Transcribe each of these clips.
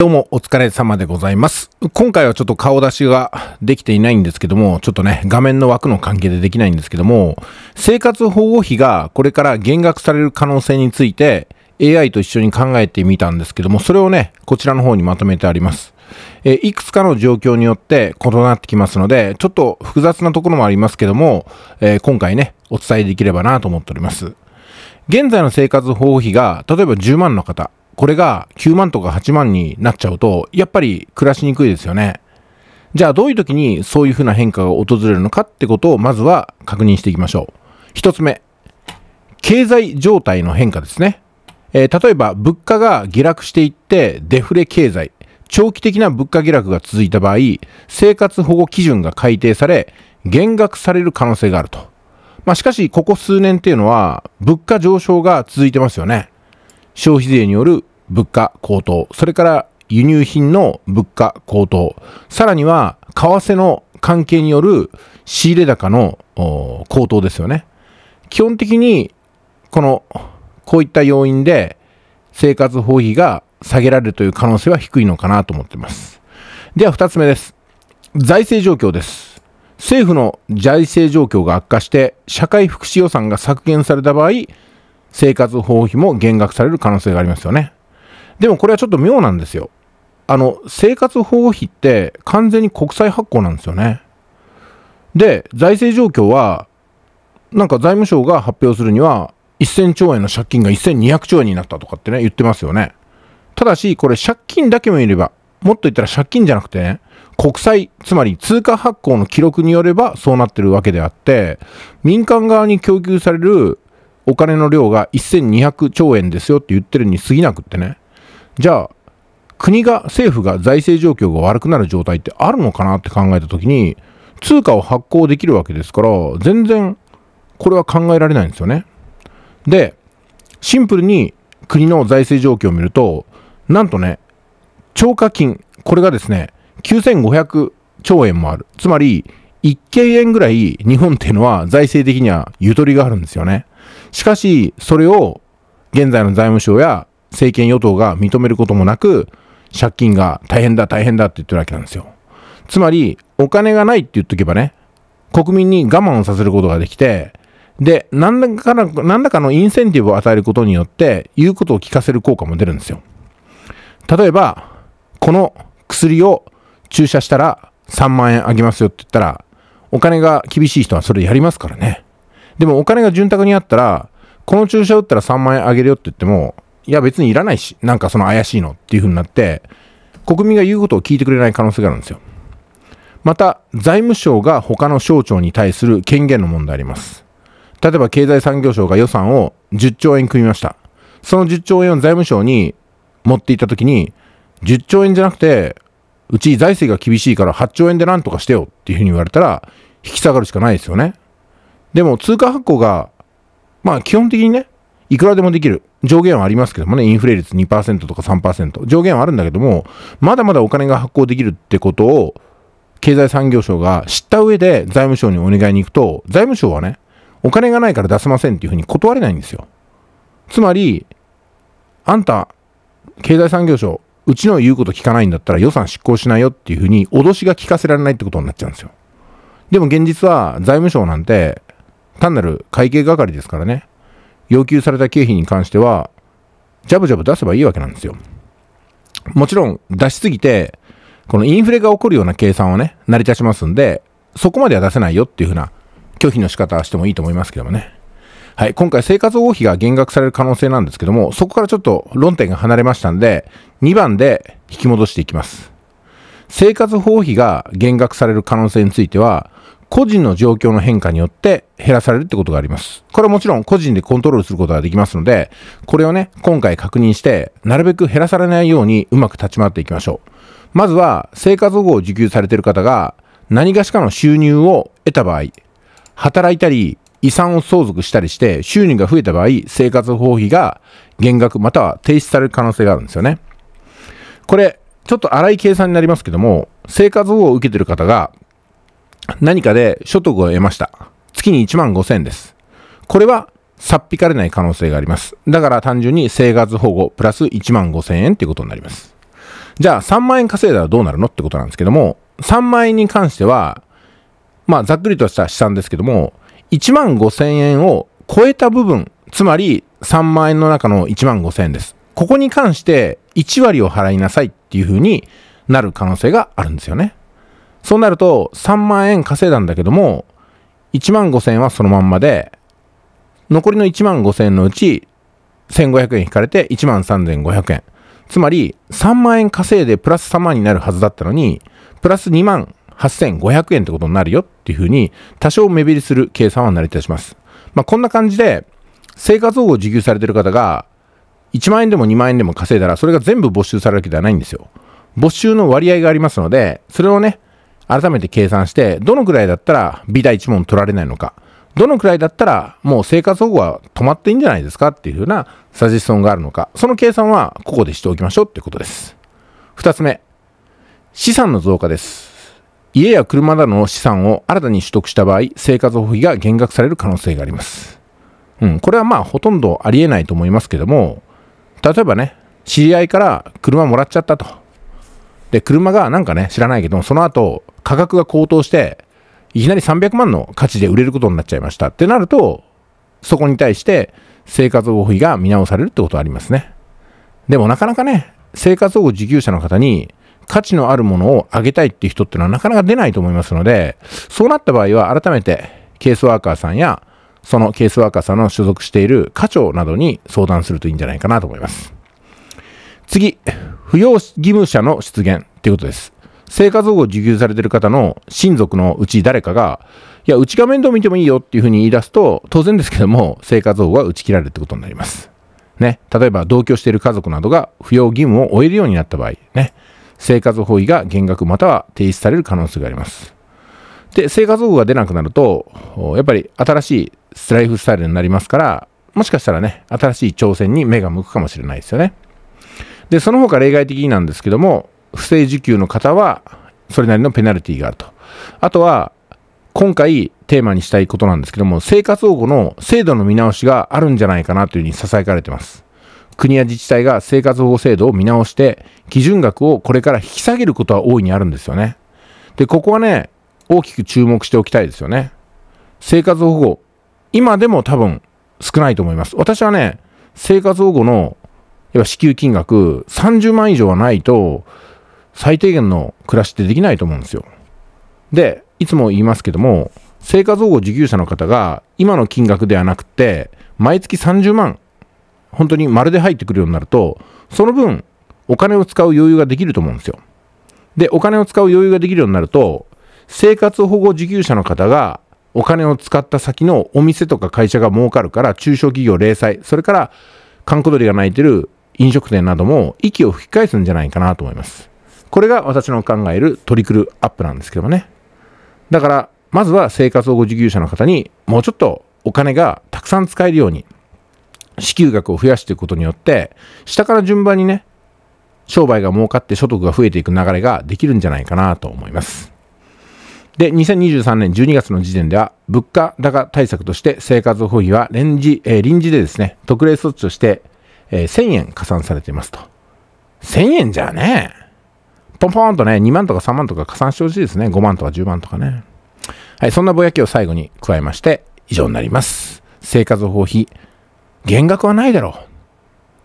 どうもお疲れ様でございます。今回はちょっと顔出しができていないんですけども、ちょっとね、画面の枠の関係でできないんですけども、生活保護費がこれから減額される可能性について AI と一緒に考えてみたんですけども、それをね、こちらの方にまとめてあります。えいくつかの状況によって異なってきますので、ちょっと複雑なところもありますけども、えー、今回ね、お伝えできればなと思っております。現在の生活保護費が、例えば10万の方、これが9万とか8万になっちゃうと、やっぱり暮らしにくいですよね。じゃあどういう時にそういうふうな変化が訪れるのかってことをまずは確認していきましょう。一つ目、経済状態の変化ですね。えー、例えば物価が下落していってデフレ経済、長期的な物価下落が続いた場合、生活保護基準が改定され、減額される可能性があると。まあ、しかし、ここ数年っていうのは、物価上昇が続いてますよね。消費税による物価高騰、それから輸入品の物価高騰、さらには為替の関係による仕入れ高の高騰ですよね。基本的に、この、こういった要因で生活保費が下げられるという可能性は低いのかなと思っています。では二つ目です。財政状況です。政府の財政状況が悪化して社会福祉予算が削減された場合、生活保護費も減額される可能性がありますよね。でもこれはちょっと妙なんですよ。あの、生活保護費って完全に国債発行なんですよね。で、財政状況は、なんか財務省が発表するには、1000兆円の借金が1200兆円になったとかってね、言ってますよね。ただし、これ借金だけもいれば、もっと言ったら借金じゃなくてね、国債、つまり通貨発行の記録によればそうなってるわけであって、民間側に供給されるお金の量が1200兆円ですよって言ってるに過ぎなくってねじゃあ国が政府が財政状況が悪くなる状態ってあるのかなって考えた時に通貨を発行できるわけですから全然これは考えられないんですよね。でシンプルに国の財政状況を見るとなんとね超過金これがですね9500兆円もあるつまり1軒円ぐらい日本っていうのは財政的にはゆとりがあるんですよね。しかし、それを現在の財務省や政権与党が認めることもなく、借金が大変だ大変だって言ってるわけなんですよ。つまり、お金がないって言っとけばね、国民に我慢をさせることができて、で、何らかの、何らかのインセンティブを与えることによって、言うことを聞かせる効果も出るんですよ。例えば、この薬を注射したら3万円あげますよって言ったら、お金が厳しい人はそれやりますからね。でもお金が潤沢にあったら、この注射打ったら3万円あげるよって言っても、いや別にいらないし、なんかその怪しいのっていう風になって、国民が言うことを聞いてくれない可能性があるんですよ。また、財務省が他の省庁に対する権限の問題あります。例えば経済産業省が予算を10兆円組みました。その10兆円を財務省に持っていった時に、10兆円じゃなくて、うち財政が厳しいから8兆円でなんとかしてよっていうふうに言われたら、引き下がるしかないですよね。でも通貨発行が、まあ基本的にね、いくらでもできる。上限はありますけどもね、インフレ率2%とか3%。上限はあるんだけども、まだまだお金が発行できるってことを、経済産業省が知った上で財務省にお願いに行くと、財務省はね、お金がないから出せませんっていうふうに断れないんですよ。つまり、あんた、経済産業省、うちの言うこと聞かないんだったら予算執行しないよっていうふうに脅しが聞かせられないってことになっちゃうんですよ。でも現実は財務省なんて単なる会計係ですからね、要求された経費に関しては、ジャブジャブ出せばいいわけなんですよ。もちろん出しすぎて、このインフレが起こるような計算はね、成り立ちますんで、そこまでは出せないよっていう風な拒否の仕方はしてもいいと思いますけどもね。はい、今回生活保護費が減額される可能性なんですけども、そこからちょっと論点が離れましたんで、2番で引き戻していきます。生活保護費が減額される可能性については、個人の状況の変化によって減らされるってことがあります。これはもちろん個人でコントロールすることができますので、これをね、今回確認して、なるべく減らされないようにうまく立ち回っていきましょう。まずは、生活保護を受給されている方が、何がしかの収入を得た場合、働いたり、遺産を相続したりして収入が増えた場合、生活保護費が減額または停止される可能性があるんですよね。これ、ちょっと荒い計算になりますけども、生活保護を受けてる方が何かで所得を得ました。月に1万5000円です。これは、さっぴかれない可能性があります。だから単純に生活保護プラス1万5000円っていうことになります。じゃあ3万円稼いだらどうなるのってことなんですけども、3万円に関しては、まあざっくりとした試算ですけども、1万5000円を超えた部分、つまり3万円の中の1万5000円です。ここに関して1割を払いなさいっていうふうになる可能性があるんですよね。そうなると3万円稼いだんだけども1万5000円はそのまんまで残りの1万5000円のうち1500円引かれて1万3500円つまり3万円稼いでプラス3万になるはずだったのにプラス2万8500円ってことになるよっていうふうに多少目減りする計算は成り立ちます、まあ、こんな感じで生活保護を受給されてる方が1万円でも2万円でも稼いだらそれが全部没収されるわけではないんですよ没収の割合がありますのでそれをね改めて計算して、どのくらいだったら美大一問取られないのか、どのくらいだったらもう生活保護は止まっていいんじゃないですかっていうふうなサジェスションがあるのか、その計算はここでしておきましょうってことです。二つ目、資産の増加です。家や車などの資産を新たに取得した場合、生活保護費が減額される可能性があります。うん、これはまあほとんどありえないと思いますけども、例えばね、知り合いから車もらっちゃったと。で、車がなんかね、知らないけど、その後、価格が高騰して、いきなり300万の価値で売れることになっちゃいましたってなると、そこに対して生活保護費が見直されるってことはありますね。でもなかなかね、生活保護受給者の方に価値のあるものをあげたいっていう人っていうのはなかなか出ないと思いますので、そうなった場合は改めてケースワーカーさんや、そのケースワーカーさんの所属している課長などに相談するといいんじゃないかなと思います。次、扶養義務者の出現っていうことです。生活保護を受給されてる方の親族のうち誰かが、いや、うちが面倒見てもいいよっていうふうに言い出すと、当然ですけども、生活保護は打ち切られるってことになります。ね。例えば、同居している家族などが扶養義務を負えるようになった場合、ね。生活保護費が減額または停止される可能性があります。で、生活保護が出なくなると、やっぱり新しいライフスタイルになりますから、もしかしたらね、新しい挑戦に目が向くかもしれないですよね。で、その他例外的になんですけども、不正受給の方は、それなりのペナルティがあると。あとは、今回テーマにしたいことなんですけども、生活保護の制度の見直しがあるんじゃないかなというふうに囁かれてます。国や自治体が生活保護制度を見直して、基準額をこれから引き下げることは大いにあるんですよね。で、ここはね、大きく注目しておきたいですよね。生活保護、今でも多分少ないと思います。私はね、生活保護の要は支給金額30万以上はないと、最低限の暮らしってできないと思うんですよ。で、いつも言いますけども、生活保護受給者の方が今の金額ではなくて、毎月30万、本当にまるで入ってくるようになると、その分、お金を使う余裕ができると思うんですよ。で、お金を使う余裕ができるようになると、生活保護受給者の方がお金を使った先のお店とか会社が儲かるから、中小企業零細、それから、観光鳥が鳴いてる飲食店なども息を吹き返すんじゃないかなと思います。これが私の考えるトリクルアップなんですけどもね。だから、まずは生活保護受給者の方にもうちょっとお金がたくさん使えるように、支給額を増やしていくことによって、下から順番にね、商売が儲かって所得が増えていく流れができるんじゃないかなと思います。で、2023年12月の時点では、物価高対策として生活保護費は臨時、えー、臨時でですね、特例措置としてえー、1000円加算されていますと。1000円じゃね、ポンポンとね、2万とか3万とか加算してほしいですね。5万とか10万とかね。はい、そんなぼやきを最後に加えまして、以上になります。生活保護費、減額はないだろ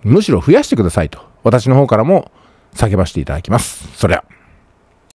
う。むしろ増やしてくださいと、私の方からも叫ばせていただきます。それゃ。は。